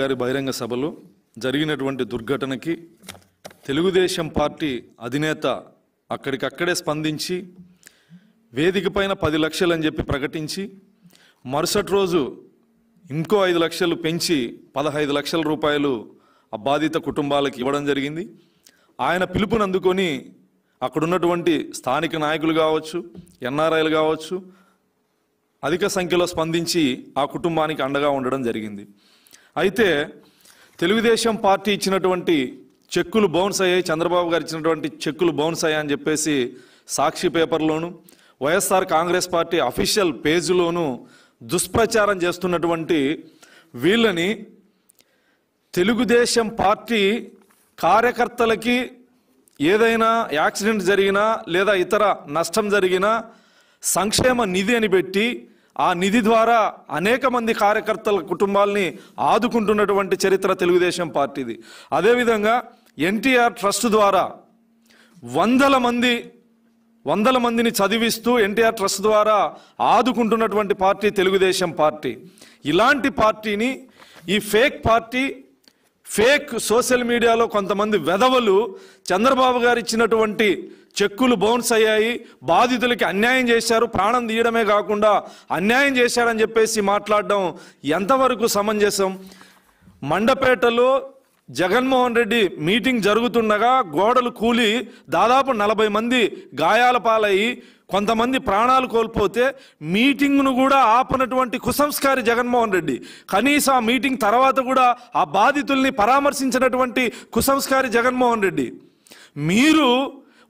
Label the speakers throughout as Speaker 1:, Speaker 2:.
Speaker 1: గారి బహిరంగ సభలో జరిగినటువంటి దుర్ఘటనకి తెలుగుదేశం పార్టీ అధినేత అక్కడికక్కడే స్పందించి వేదిక పైన పది లక్షలు అని చెప్పి ప్రకటించి మరుసటి రోజు ఇంకో ఐదు లక్షలు పెంచి పదహైదు లక్షల రూపాయలు ఆ బాధిత కుటుంబాలకు ఇవ్వడం జరిగింది ఆయన పిలుపుని అందుకొని అక్కడున్నటువంటి స్థానిక నాయకులు కావచ్చు ఎన్ఆర్ఐలు కావచ్చు అధిక సంఖ్యలో స్పందించి ఆ కుటుంబానికి అండగా ఉండడం జరిగింది అయితే తెలుగుదేశం పార్టీ ఇచ్చినటువంటి చెక్కులు బౌన్స్ అయ్యాయి చంద్రబాబు గారు ఇచ్చినటువంటి చెక్కులు బౌన్స్ అయ్యాయి అని చెప్పేసి సాక్షి పేపర్లోను వైఎస్ఆర్ కాంగ్రెస్ పార్టీ అఫీషియల్ పేజీలోను దుష్ప్రచారం చేస్తున్నటువంటి వీళ్ళని తెలుగుదేశం పార్టీ కార్యకర్తలకి ఏదైనా యాక్సిడెంట్ జరిగినా లేదా ఇతర నష్టం జరిగినా సంక్షేమ నిధి అని పెట్టి ఆ నిధి ద్వారా అనేక మంది కార్యకర్తల కుటుంబాల్ని ఆదుకుంటున్నటువంటి చరిత్ర తెలుగుదేశం పార్టీది అదేవిధంగా ఎన్టీఆర్ ట్రస్ట్ ద్వారా వందల మంది వందల మందిని చదివిస్తూ ఎన్టీఆర్ ట్రస్ట్ ద్వారా ఆదుకుంటున్నటువంటి పార్టీ తెలుగుదేశం పార్టీ ఇలాంటి పార్టీని ఈ ఫేక్ పార్టీ ఫేక్ సోషల్ మీడియాలో కొంతమంది వెధవలు చంద్రబాబు గారు ఇచ్చినటువంటి చెక్కులు బౌన్స్ అయ్యాయి బాధితులకి అన్యాయం చేశారు ప్రాణం తీయడమే కాకుండా అన్యాయం చేశారని చెప్పేసి మాట్లాడడం ఎంతవరకు సమంజసం మండపేటలో జగన్మోహన్ రెడ్డి మీటింగ్ జరుగుతుండగా గోడలు కూలి దాదాపు నలభై మంది గాయాల పాలయ్యి కొంతమంది ప్రాణాలు కోల్పోతే మీటింగ్ను కూడా ఆపనటువంటి కుసంస్కారి జగన్మోహన్ రెడ్డి కనీసం ఆ మీటింగ్ తర్వాత కూడా ఆ బాధితుల్ని పరామర్శించినటువంటి కుసంస్కారి జగన్మోహన్ రెడ్డి మీరు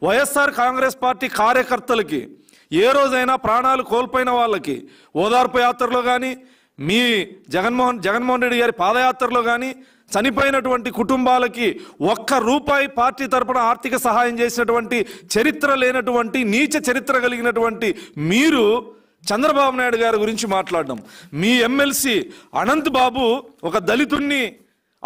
Speaker 1: వైఎస్ఆర్ కాంగ్రెస్ పార్టీ కార్యకర్తలకి ఏ రోజైనా ప్రాణాలు కోల్పోయిన వాళ్ళకి ఓదార్పు యాత్రలో కానీ మీ జగన్మోహన్ జగన్మోహన్ రెడ్డి గారి పాదయాత్రలో కానీ చనిపోయినటువంటి కుటుంబాలకి ఒక్క రూపాయి పార్టీ తరపున ఆర్థిక సహాయం చేసినటువంటి చరిత్ర లేనటువంటి నీచ చరిత్ర కలిగినటువంటి మీరు చంద్రబాబు నాయుడు గారి గురించి మాట్లాడడం మీ ఎమ్మెల్సీ అనంత్ బాబు ఒక దళితుణ్ణి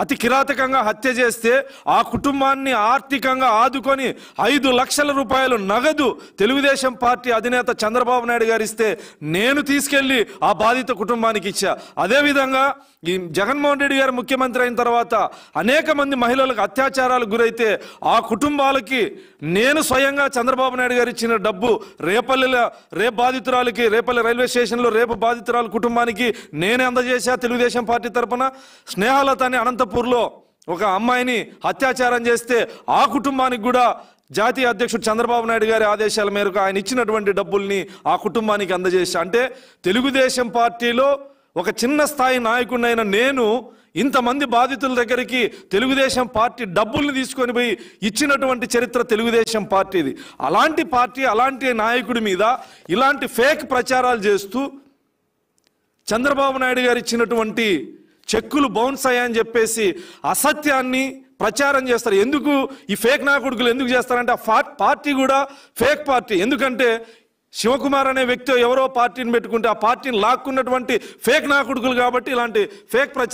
Speaker 1: అతి కిరాతకంగా హత్య చేస్తే ఆ కుటుంబాన్ని ఆర్థికంగా ఆదుకొని ఐదు లక్షల రూపాయలు నగదు తెలుగుదేశం పార్టీ అధినేత చంద్రబాబు నాయుడు గారు ఇస్తే నేను తీసుకెళ్లి ఆ బాధిత కుటుంబానికి ఇచ్చా అదేవిధంగా ఈ జగన్మోహన్ రెడ్డి గారు ముఖ్యమంత్రి అయిన తర్వాత అనేక మంది మహిళలకు అత్యాచారాలకు గురైతే ఆ కుటుంబాలకి నేను స్వయంగా చంద్రబాబు నాయుడు గారు ఇచ్చిన డబ్బు రేపల్లెల రేపు బాధితురాలకి రేపల్లె రైల్వే స్టేషన్లో రేపు బాధితురాల కుటుంబానికి నేనే అందజేశా తెలుగుదేశం పార్టీ తరఫున స్నేహలత అని అనంతపురం గోరఖ్పూర్లో ఒక అమ్మాయిని అత్యాచారం చేస్తే ఆ కుటుంబానికి కూడా జాతీయ అధ్యక్షుడు చంద్రబాబు నాయుడు గారి ఆదేశాల మేరకు ఆయన ఇచ్చినటువంటి డబ్బుల్ని ఆ కుటుంబానికి అందజేసి అంటే తెలుగుదేశం పార్టీలో ఒక చిన్న స్థాయి నాయకుడినైన నేను ఇంతమంది బాధితుల దగ్గరికి తెలుగుదేశం పార్టీ డబ్బుల్ని తీసుకొని పోయి ఇచ్చినటువంటి చరిత్ర తెలుగుదేశం పార్టీది అలాంటి పార్టీ అలాంటి నాయకుడి మీద ఇలాంటి ఫేక్ ప్రచారాలు చేస్తూ చంద్రబాబు నాయుడు గారు ఇచ్చినటువంటి చెక్కులు బౌన్స్ అయ్యాయని చెప్పేసి అసత్యాన్ని ప్రచారం చేస్తారు ఎందుకు ఈ ఫేక్ నాయకుడుకులు ఎందుకు చేస్తారంటే ఆ పార్టీ కూడా ఫేక్ పార్టీ ఎందుకంటే శివకుమార్ అనే వ్యక్తి ఎవరో పార్టీని పెట్టుకుంటే ఆ పార్టీని లాక్కున్నటువంటి ఫేక్ నాయకుడుకులు కాబట్టి ఇలాంటి ఫేక్ ప్రచారం